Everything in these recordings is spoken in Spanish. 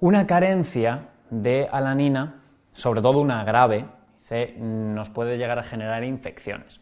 Una carencia de alanina, sobre todo una grave, nos puede llegar a generar infecciones.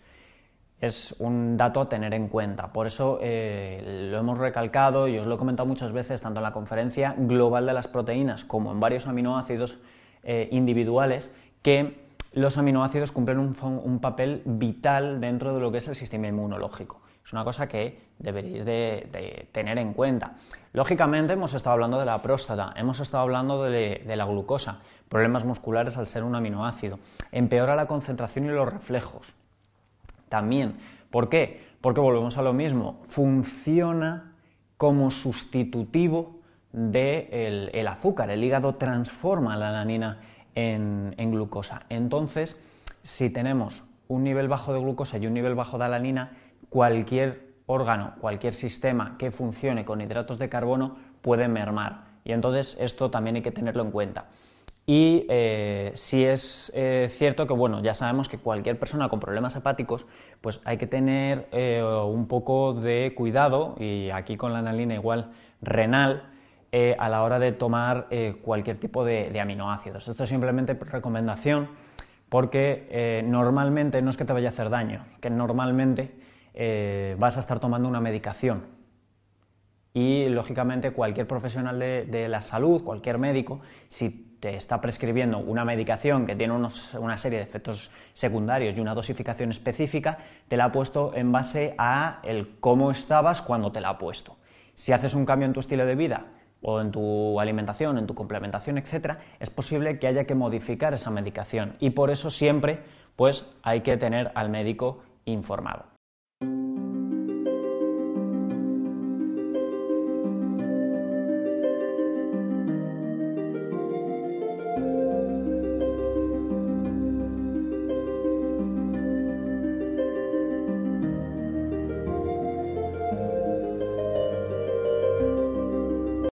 Es un dato a tener en cuenta. Por eso eh, lo hemos recalcado y os lo he comentado muchas veces, tanto en la conferencia global de las proteínas como en varios aminoácidos eh, individuales, que los aminoácidos cumplen un papel vital dentro de lo que es el sistema inmunológico. Es una cosa que deberíais de, tener en cuenta. Lógicamente hemos estado hablando de la próstata, hemos estado hablando de, la glucosa, problemas musculares al ser un aminoácido, empeora la concentración y los reflejos. También, ¿por qué? Porque volvemos a lo mismo, funciona como sustitutivo del de el azúcar, el hígado transforma la alanina en, en glucosa. Entonces, si tenemos un nivel bajo de glucosa y un nivel bajo de alanina, cualquier órgano, cualquier sistema que funcione con hidratos de carbono puede mermar. Y entonces esto también hay que tenerlo en cuenta. Y eh, si es eh, cierto que, bueno, ya sabemos que cualquier persona con problemas hepáticos, pues hay que tener eh, un poco de cuidado, y aquí con la analina igual renal, a la hora de tomar cualquier tipo de, de, aminoácidos. Esto es simplemente recomendación, porque normalmente no es que te vaya a hacer daño, que normalmente eh, vas a estar tomando una medicación. Y lógicamente cualquier profesional de, la salud, cualquier médico, si te está prescribiendo una medicación que tiene una serie de efectos secundarios y una dosificación específica, te la ha puesto en base a el cómo estabas cuando te la ha puesto. Si haces un cambio en tu estilo de vida o en tu alimentación, en tu complementación, etc., es posible que haya que modificar esa medicación y por eso siempre pues, hay que tener al médico informado.